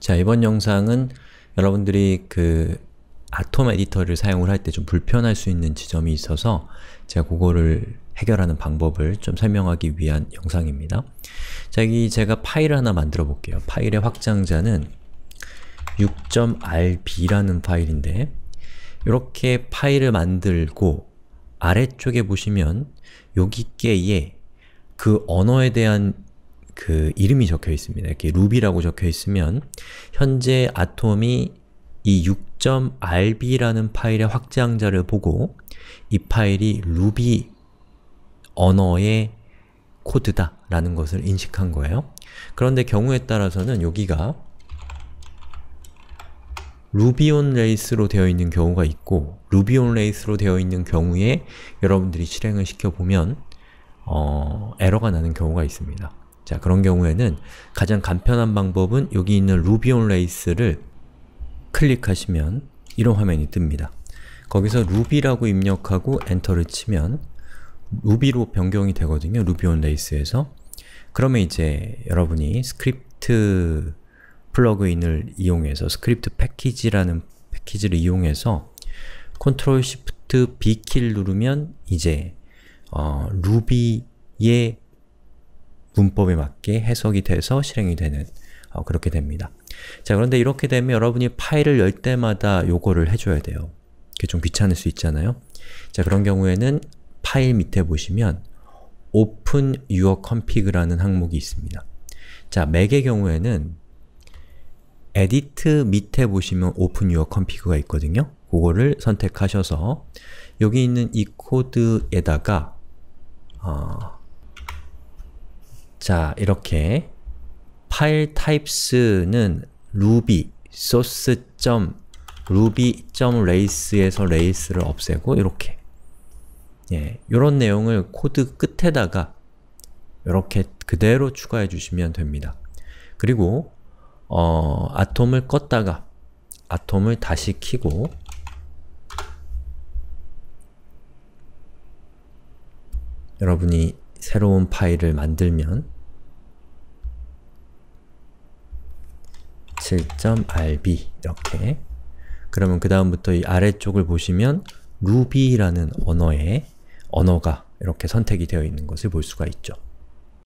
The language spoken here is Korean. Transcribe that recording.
자, 이번 영상은 여러분들이 그 아톰 에디터를 사용을 할 때 좀 불편할 수 있는 지점이 있어서 제가 그거를 해결하는 방법을 좀 설명하기 위한 영상입니다. 자, 여기 제가 파일을 하나 만들어 볼게요. 파일의 확장자는 6.rb라는 파일인데 이렇게 파일을 만들고 아래쪽에 보시면 여기 깨에 그 언어에 대한 그 이름이 적혀 있습니다. 이렇게 루비라고 적혀 있으면 현재 아톰이 이 6.rb라는 파일의 확장자를 보고 이 파일이 루비 언어의 코드다 라는 것을 인식한 거예요. 그런데 경우에 따라서는 여기가 루비온 레이스로 되어 있는 경우가 있고 루비온 레이스로 되어 있는 경우에 여러분들이 실행을 시켜보면 어, 에러가 나는 경우가 있습니다. 자, 그런 경우에는 가장 간편한 방법은 여기 있는 루비 온 레이스를 클릭하시면 이런 화면이 뜹니다. 거기서 루비라고 입력하고 엔터를 치면 루비로 변경이 되거든요. 루비 온 레이스에서. 그러면 이제 여러분이 스크립트 플러그인을 이용해서 스크립트 패키지라는 패키지를 이용해서 Ctrl Shift B키를 누르면 이제 어, 루비의 문법에 맞게 해석이 돼서 실행이 되는 어, 그렇게 됩니다. 자, 그런데 이렇게 되면 여러분이 파일을 열 때마다 요거를 해줘야 돼요. 그게 좀 귀찮을 수 있잖아요. 자, 그런 경우에는 파일 밑에 보시면 open your config라는 항목이 있습니다. 자, 맥의 경우에는 edit 밑에 보시면 open your config가 있거든요. 그거를 선택하셔서 여기 있는 이 코드에다가 어, 자, 이렇게 파일 타입스는 ruby source.ruby.race에서 race를 없애고 이렇게 예, 요런 내용을 코드 끝에다가 이렇게 그대로 추가해 주시면 됩니다. 그리고 어, 아톰을 껐다가 아톰을 다시 키고 여러분이 새로운 파일을 만들면 7.rb 이렇게 그러면 그 다음부터 이 아래쪽을 보시면 ruby라는 언어의 언어가 이렇게 선택이 되어 있는 것을 볼 수가 있죠.